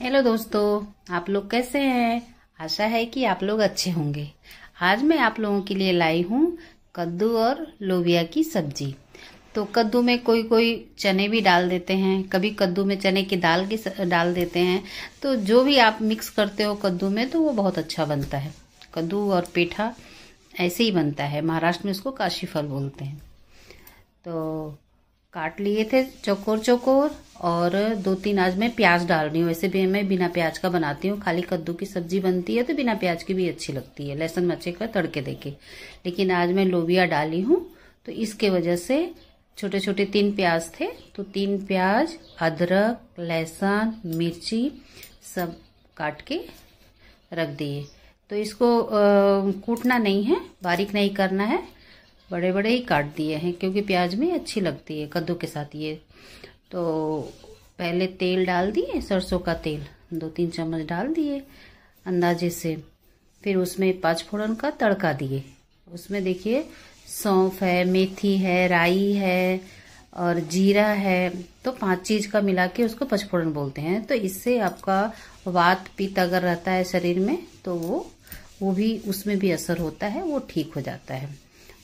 hello दोस्तों आप लोग कैसे हैं आशा है कि आप लोग अच्छे होंगे आज मैं आप लोगों के लिए लाई हूँ कद्दू और लोबिया की सब्जी तो कद्दू में कोई कोई चने भी डाल देते हैं कभी कद्दू में चने की दाल की डाल देते हैं तो जो भी आप मिक्स करते हो कद्दू में तो वो बहुत अच्छा बनता है कद्दू और पेठा ऐसे ही बनता है महाराष्ट्र में इसको काशी फल बोलते हैं तो काट लिए थे चौकोर चौकोर और दो तीन आज मैं प्याज डाल रही हूँ वैसे भी मैं बिना प्याज का बनाती हूँ खाली कद्दू की सब्जी बनती है तो बिना प्याज की भी अच्छी लगती है लहसुन मच्छे का तड़के देके लेकिन आज मैं लोबिया डाली हूँ तो इसके वजह से छोटे छोटे तीन प्याज थे तो तीन प्याज अदरक लहसुन मिर्ची सब काट के रख दिए तो इसको आ, कूटना नहीं है बारीक नहीं करना है बड़े बड़े ही काट दिए हैं क्योंकि प्याज में अच्छी लगती है कद्दू के साथ ये तो पहले तेल डाल दिए सरसों का तेल दो तीन चम्मच डाल दिए अंदाजे से फिर उसमें पाँच फोड़न का तड़का दिए उसमें देखिए सौंफ है मेथी है राई है और जीरा है तो पांच चीज का मिला के उसको पचफोड़न बोलते हैं तो इससे आपका वात पित्त अगर रहता है शरीर में तो वो वो भी उसमें भी असर होता है वो ठीक हो जाता है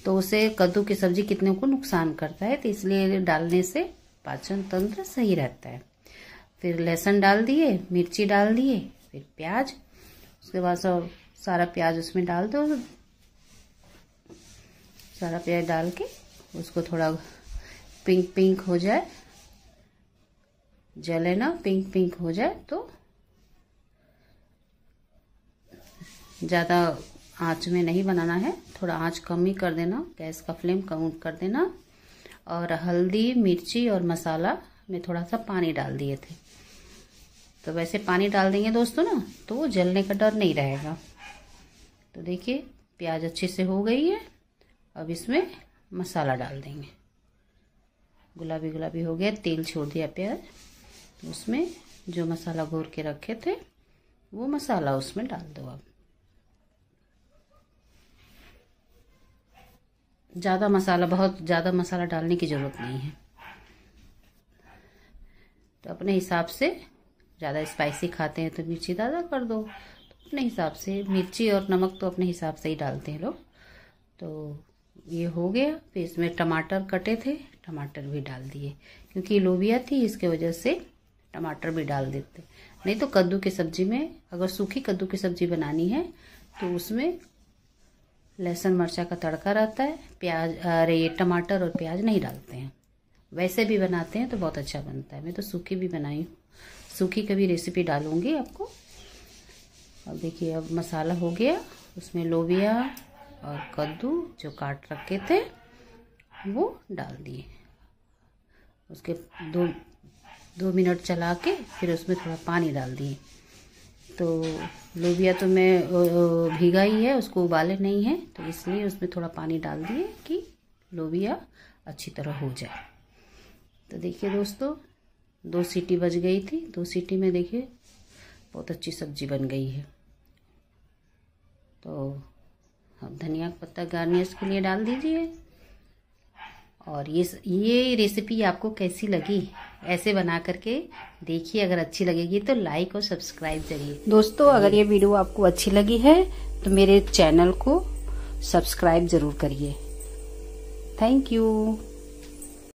तो उसे कद्दू की सब्जी कितने को नुकसान करता है तो इसलिए डालने से पाचन तंत्र सही रहता है फिर लहसुन डाल दिए मिर्ची डाल दिए फिर प्याज उसके बाद सब सारा प्याज उसमें डाल दो सारा प्याज डाल के उसको थोड़ा पिंक पिंक हो जाए जले ना पिंक पिंक हो जाए तो ज़्यादा आँच में नहीं बनाना है थोड़ा आँच कम ही कर देना गैस का फ्लेम कम कर देना और हल्दी मिर्ची और मसाला में थोड़ा सा पानी डाल दिए थे तो वैसे पानी डाल देंगे दोस्तों ना तो वो जलने का डर नहीं रहेगा तो देखिए प्याज अच्छे से हो गई है अब इसमें मसाला डाल देंगे गुलाबी गुलाबी हो गया तेल छोड़ दिया प्याज उसमें जो मसाला घोर के रखे थे वो मसाला उसमें डाल दो अब ज़्यादा मसाला बहुत ज़्यादा मसाला डालने की ज़रूरत नहीं है तो अपने हिसाब से ज़्यादा स्पाइसी खाते हैं तो मिर्ची ज़्यादा कर दो तो अपने हिसाब से मिर्ची और नमक तो अपने हिसाब से ही डालते हैं लोग तो ये हो गया फिर इसमें टमाटर कटे थे टमाटर भी डाल दिए क्योंकि लोबिया थी इसके वजह से टमाटर भी डाल देते नहीं तो कद्दू की सब्जी में अगर सूखी कद्दू की सब्जी बनानी है तो उसमें लहसुन मिर्चा का तड़का रहता है प्याज अरे टमाटर और प्याज नहीं डालते हैं वैसे भी बनाते हैं तो बहुत अच्छा बनता है मैं तो सूखी भी बनाई हूँ सूखी का भी रेसिपी डालूँगी आपको अब देखिए अब मसाला हो गया उसमें लोबिया और कद्दू जो काट रखे थे वो डाल दिए उसके दो दो मिनट चला के फिर उसमें थोड़ा पानी डाल दिए तो लोबिया तो मैं भीगा ही है उसको उबाले नहीं है तो इसलिए उसमें थोड़ा पानी डाल दिए कि लोबिया अच्छी तरह हो जाए तो देखिए दोस्तों दो सीटी बज गई थी दो सीटी में देखिए बहुत अच्छी सब्जी बन गई है तो अब धनिया पत्ता गार्निश के लिए डाल दीजिए और ये ये रेसिपी आपको कैसी लगी ऐसे बना करके देखिए अगर अच्छी लगेगी तो लाइक और सब्सक्राइब करिए दोस्तों अगर ये वीडियो आपको अच्छी लगी है तो मेरे चैनल को सब्सक्राइब जरूर करिए थैंक यू